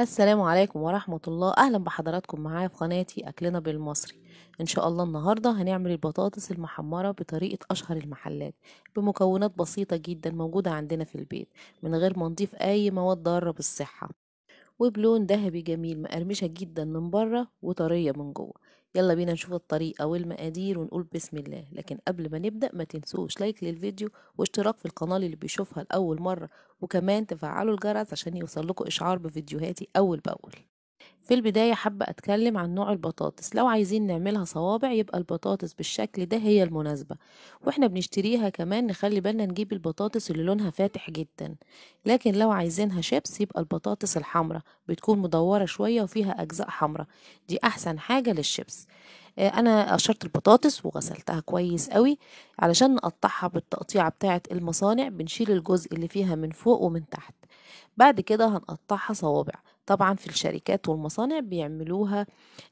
السلام عليكم ورحمة الله أهلا بحضراتكم معايا في قناتي أكلنا بالمصري إن شاء الله النهاردة هنعمل البطاطس المحمرة بطريقة أشهر المحلات بمكونات بسيطة جدا موجودة عندنا في البيت من غير ما نضيف أي مواد ضارة بالصحة وبلون ذهبي جميل مقرمشة جدا من بره وطرية من جوه يلا بينا نشوف الطريقة والمقادير ونقول بسم الله لكن قبل ما نبدأ ما تنسوش لايك للفيديو واشتراك في القناة اللي بيشوفها لأول مرة وكمان تفعلوا الجرس عشان يوصل لكم إشعار بفيديوهاتي أول بأول في البداية حابة أتكلم عن نوع البطاطس لو عايزين نعملها صوابع يبقى البطاطس بالشكل ده هي المناسبة وإحنا بنشتريها كمان نخلي بالنا نجيب البطاطس اللي لونها فاتح جدا لكن لو عايزينها شيبس يبقى البطاطس الحمراء بتكون مدورة شوية وفيها أجزاء حمراء دي أحسن حاجة للشيبس آه، انا قشرت البطاطس وغسلتها كويس قوي علشان نقطعها بالتقطيعه بتاعه المصانع بنشيل الجزء اللي فيها من فوق ومن تحت بعد كده هنقطعها صوابع طبعا في الشركات والمصانع بيعملوها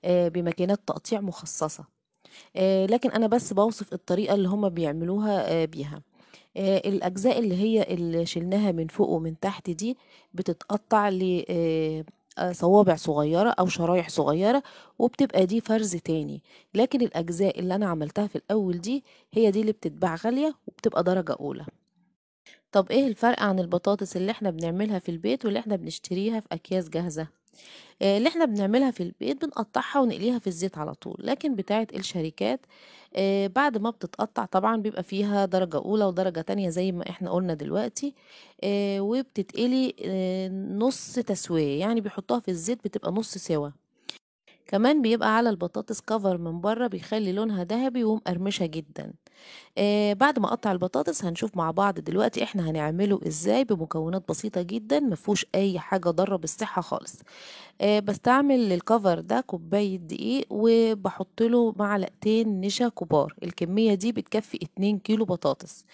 آه، بماكينات تقطيع مخصصة آه، لكن أنا بس بوصف الطريقة اللي هما بيعملوها آه، بيها الأجزاء اللي هي اللي شلناها من فوق ومن تحت دي بتتقطع لصوابع صغيرة أو شرايح صغيرة وبتبقى دي فرز تاني لكن الأجزاء اللي أنا عملتها في الأول دي هي دي اللي بتتباع غالية وبتبقى درجة أولى طب ايه الفرق عن البطاطس اللي احنا بنعملها في البيت واللي احنا بنشتريها في اكياس جاهزه آه، اللي احنا بنعملها في البيت بنقطعها ونقليها في الزيت على طول لكن بتاعه الشركات آه، بعد ما بتتقطع طبعا بيبقى فيها درجة أولى ودرجة تانية زي ما احنا قلنا دلوقتي آه، وبتتقلي نص تسوية يعني بيحطوها في الزيت بتبقى نص سوا كمان بيبقى على البطاطس كفر من بره بيخلي لونها ذهبي ومقرمشه جدا آه بعد ما اقطع البطاطس هنشوف مع بعض دلوقتي احنا هنعمله ازاي بمكونات بسيطه جدا مفهوش اي حاجه ضاره بالصحه خالص آه بستعمل للكفر ده كوبايه دقيق وبحط له معلقتين نشا كبار الكميه دي بتكفي 2 كيلو بطاطس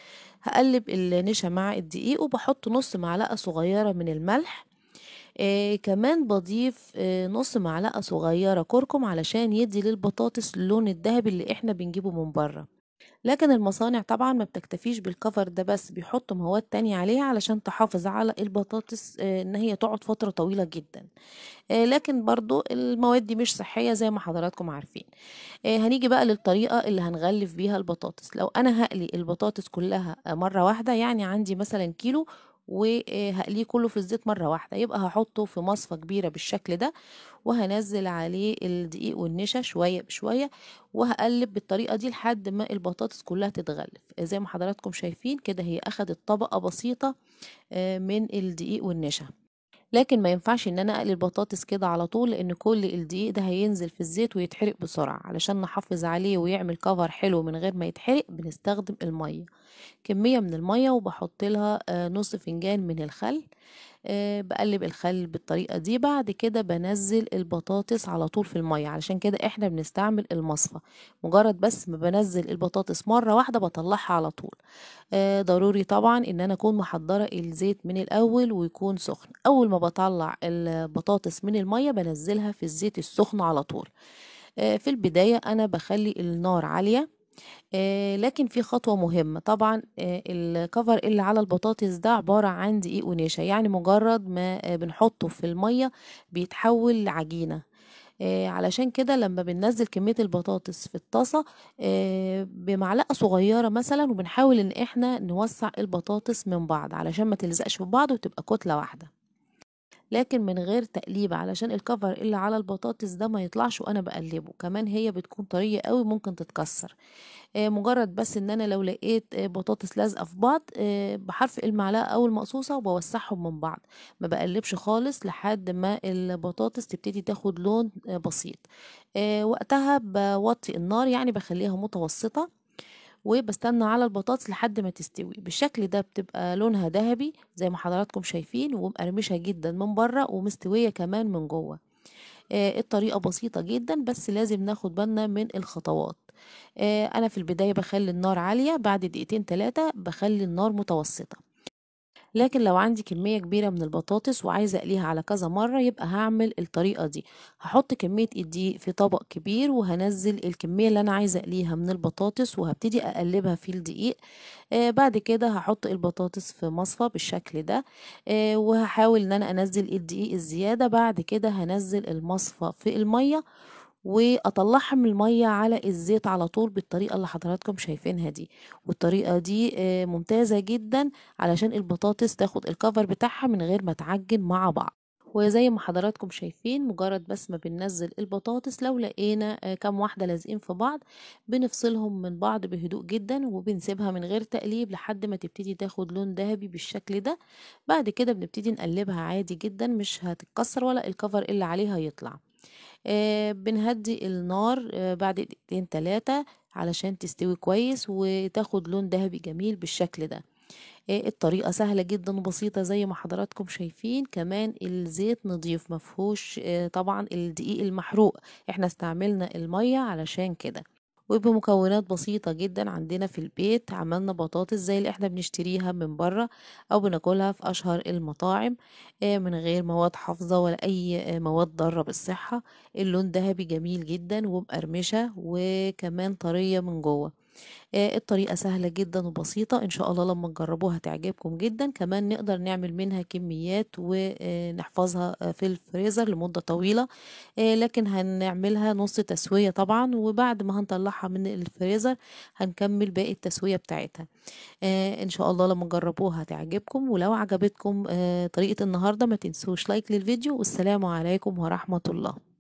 هقلب النشا مع الدقيق وبحط نص معلقه صغيره من الملح آه كمان بضيف آه نص معلقة صغيرة كركم علشان يدي للبطاطس اللون الذهبي اللي احنا بنجيبه من بره لكن المصانع طبعا ما بتكتفيش بالكفر ده بس بيحطوا مواد تانية عليها علشان تحافظ على البطاطس آه، ان هي تقعد فترة طويلة جدا آه، لكن برضو المواد دي مش صحية زي ما حضراتكم عارفين آه، هنيجي بقى للطريقة اللي هنغلف بيها البطاطس لو انا هقلي البطاطس كلها مرة واحدة يعني عندي مثلا كيلو وهقليه كله في الزيت مرة واحدة يبقى هحطه في مصفة كبيرة بالشكل ده وهنزل عليه الدقيق والنشا شوية بشوية وهقلب بالطريقة دي لحد ما البطاطس كلها تتغلف زي ما حضراتكم شايفين كده هي أخدت طبقة بسيطة آه، من الدقيق والنشا لكن ما ينفعش ان انا اقلي البطاطس كده على طول لان كل الدقيق ده هينزل في الزيت ويتحرق بسرعه علشان نحافظ عليه ويعمل كفر حلو من غير ما يتحرق بنستخدم الميه كميه من الميه وبحط لها آه، نص فنجان من الخل آه، بقلب الخل بالطريقة دي بعد كده بنزل البطاطس على طول في المية علشان كده احنا بنستعمل المصفى مجرد بس ما بنزل البطاطس مرة واحدة بطلعها على طول آه، ضروري طبعا ان انا اكون محضرة الزيت من الاول ويكون سخن اول ما بطلع البطاطس من المية بنزلها في الزيت السخن على طول آه، في البداية انا بخلي النار عالية آه لكن في خطوة مهمة طبعا آه الكفر اللي على البطاطس ده عبارة عن دقيق ونشا يعني مجرد ما آه، بنحطه في المية بيتحول لعجينة آه علشان كده لما بننزل كمية البطاطس في الطاسة آه بمعلقة صغيرة مثلا وبنحاول ان احنا نوسع البطاطس من بعض علشان ما تلزقش في بعض وتبقى كتلة واحدة لكن من غير تقليب علشان الكفر اللي على البطاطس ده ما يطلعش وانا بقلبه كمان هي بتكون طريه قوي ممكن تتكسر آه، مجرد بس ان انا لو لقيت آه، بطاطس لازقه في بعض آه، بحرف المعلقه او المقصوصه وبوسعهم من بعض ما بقلبش خالص لحد ما البطاطس تبتدي تاخد لون بسيط وقتها بوطي النار يعني بخليها متوسطه وبستنى على البطاطس لحد ما تستوي بالشكل ده بتبقى لونها ذهبي زي ما حضراتكم شايفين ومقرمشه جدا من بره ومستويه كمان من جوه آه الطريقه بسيطه جدا بس لازم ناخد بالنا من الخطوات آه انا في البدايه بخلي النار عاليه بعد دقيقتين ثلاثه بخلي النار متوسطه لكن لو عندي كمية كبيرة من البطاطس وعايزة أقليها على كذا مرة يبقى هعمل الطريقة دي هحط كمية الدقيق في طبق كبير وهنزل الكمية اللي أنا عايزة أقليها من البطاطس وهبتدي أقلبها في الدقيق آه بعد كده هحط البطاطس في مصفى بالشكل ده آه وهحاول إن أنا أنزل الدقيق الزيادة بعد كده هنزل المصفى في المية واطلعها من الميه على الزيت على طول بالطريقه اللي حضراتكم شايفينها دي والطريقه دي آه، ممتازه جدا علشان البطاطس تاخد الكفر بتاعها من غير ما تعجن مع بعض وزي ما حضراتكم شايفين مجرد بس ما بننزل البطاطس لو لقينا آه، كام واحدة لازقين في بعض بنفصلهم من بعض بهدوء جدا وبنسيبها من غير تقليب لحد ما تبتدي تاخد لون ذهبي بالشكل ده بعد كده بنبتدي نقلبها عادي جدا مش هتتكسر ولا الكفر اللي عليها يطلع آه، بنهدي النار آه، بعد دقيقتين تلاتة علشان تستوي كويس وتاخد لون ذهبي جميل بالشكل ده آه، الطريقة سهلة جدا وبسيطة زي ما حضراتكم شايفين كمان الزيت نضيف مفهوش طبعا الدقيق المحروق احنا استعملنا المية علشان كده وبمكونات بسيطة جدا عندنا في البيت عملنا بطاطس زي اللي احنا بنشتريها من بره أو بناكلها في أشهر المطاعم آه، من غير مواد حافظة ولا أي آه، مواد ضارة بالصحة اللون ذهبي جميل جدا ومقرمشة وكمان طرية من جوه آه، الطريقة سهلة جدا وبسيطة إن شاء الله لما تجربوها هتعجبكم جدا كمان نقدر نعمل منها كميات ونحفظها آه، في الفريزر لمدة طويلة آه، لكن هنعملها نص تسوية طبعا وبعد ما هنطلعها من الفريزر هنكمل باقي التسوية بتاعتها إن شاء الله لما تجربوها هتعجبكم ولو عجبتكم طريقة النهاردة ما تنسوش لايك للفيديو والسلام عليكم ورحمة الله